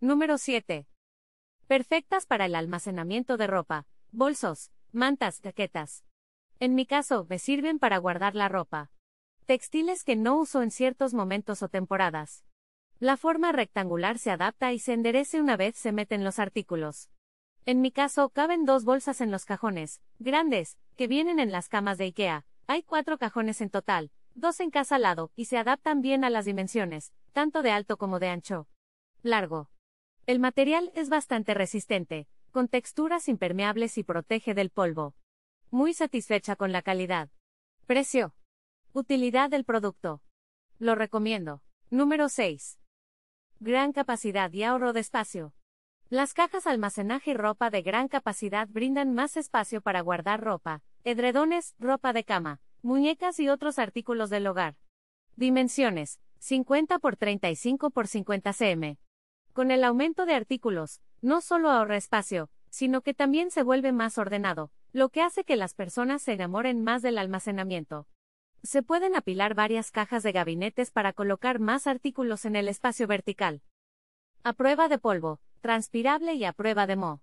Número 7. Perfectas para el almacenamiento de ropa, bolsos, mantas, chaquetas. En mi caso, me sirven para guardar la ropa. Textiles que no uso en ciertos momentos o temporadas. La forma rectangular se adapta y se enderece una vez se meten los artículos. En mi caso, caben dos bolsas en los cajones, grandes, que vienen en las camas de IKEA. Hay cuatro cajones en total, dos en casa lado, y se adaptan bien a las dimensiones, tanto de alto como de ancho. Largo. El material es bastante resistente, con texturas impermeables y protege del polvo. Muy satisfecha con la calidad. Precio. Utilidad del producto. Lo recomiendo. Número 6. Gran capacidad y ahorro de espacio. Las cajas almacenaje y ropa de gran capacidad brindan más espacio para guardar ropa, edredones, ropa de cama, muñecas y otros artículos del hogar. Dimensiones: 50 x 35 x 50 cm. Con el aumento de artículos, no solo ahorra espacio, sino que también se vuelve más ordenado, lo que hace que las personas se enamoren más del almacenamiento. Se pueden apilar varias cajas de gabinetes para colocar más artículos en el espacio vertical. A prueba de polvo, transpirable y a prueba de moho.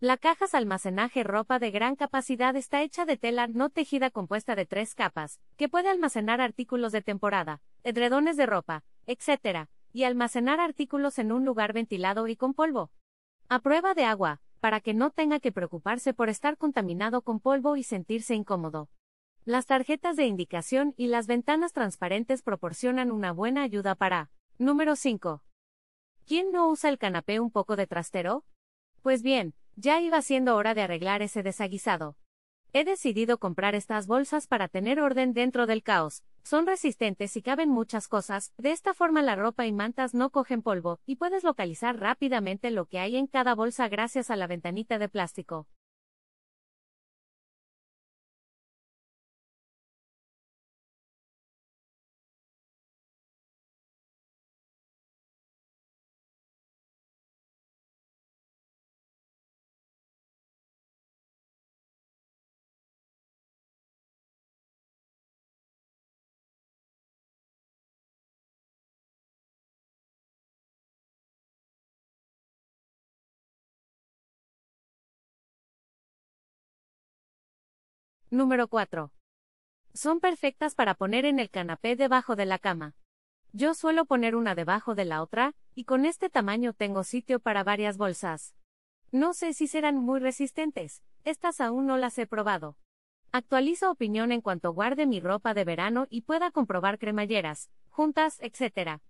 La de almacenaje ropa de gran capacidad está hecha de tela no tejida compuesta de tres capas, que puede almacenar artículos de temporada, edredones de ropa, etc., y almacenar artículos en un lugar ventilado y con polvo. A prueba de agua, para que no tenga que preocuparse por estar contaminado con polvo y sentirse incómodo. Las tarjetas de indicación y las ventanas transparentes proporcionan una buena ayuda para. Número 5. ¿Quién no usa el canapé un poco de trastero? Pues bien, ya iba siendo hora de arreglar ese desaguisado. He decidido comprar estas bolsas para tener orden dentro del caos, son resistentes y caben muchas cosas, de esta forma la ropa y mantas no cogen polvo, y puedes localizar rápidamente lo que hay en cada bolsa gracias a la ventanita de plástico. Número 4. Son perfectas para poner en el canapé debajo de la cama. Yo suelo poner una debajo de la otra, y con este tamaño tengo sitio para varias bolsas. No sé si serán muy resistentes, estas aún no las he probado. Actualizo opinión en cuanto guarde mi ropa de verano y pueda comprobar cremalleras, juntas, etc.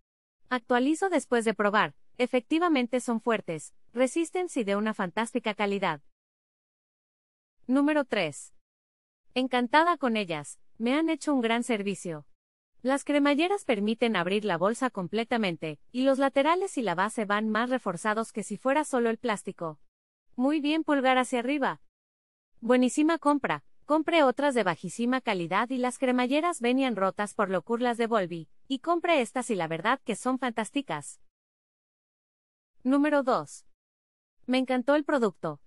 Actualizo después de probar, efectivamente son fuertes, resisten y de una fantástica calidad. Número 3. Encantada con ellas, me han hecho un gran servicio. Las cremalleras permiten abrir la bolsa completamente, y los laterales y la base van más reforzados que si fuera solo el plástico. Muy bien pulgar hacia arriba. Buenísima compra, compre otras de bajísima calidad y las cremalleras venían rotas por locuras de Volvi, y compre estas y la verdad que son fantásticas. Número 2. Me encantó el producto,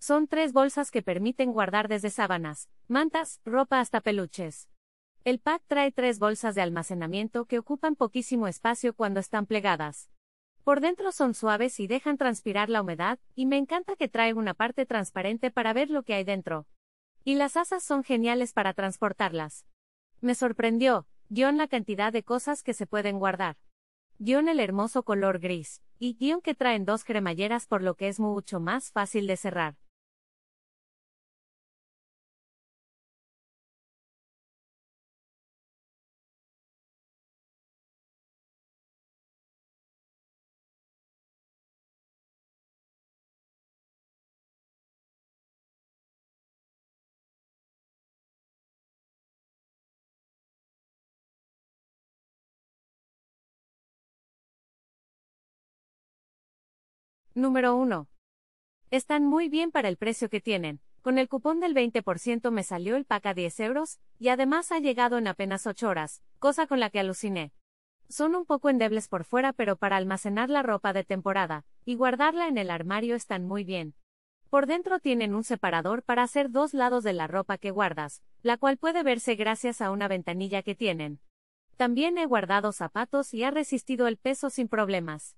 son tres bolsas que permiten guardar desde sábanas, mantas, ropa hasta peluches. El pack trae tres bolsas de almacenamiento que ocupan poquísimo espacio cuando están plegadas. Por dentro son suaves y dejan transpirar la humedad, y me encanta que trae una parte transparente para ver lo que hay dentro. Y las asas son geniales para transportarlas. Me sorprendió, guión la cantidad de cosas que se pueden guardar. Guión el hermoso color gris, y guión que traen dos cremalleras por lo que es mucho más fácil de cerrar. Número 1. Están muy bien para el precio que tienen. Con el cupón del 20% me salió el pack a 10 euros, y además ha llegado en apenas 8 horas, cosa con la que aluciné. Son un poco endebles por fuera, pero para almacenar la ropa de temporada y guardarla en el armario están muy bien. Por dentro tienen un separador para hacer dos lados de la ropa que guardas, la cual puede verse gracias a una ventanilla que tienen. También he guardado zapatos y ha resistido el peso sin problemas.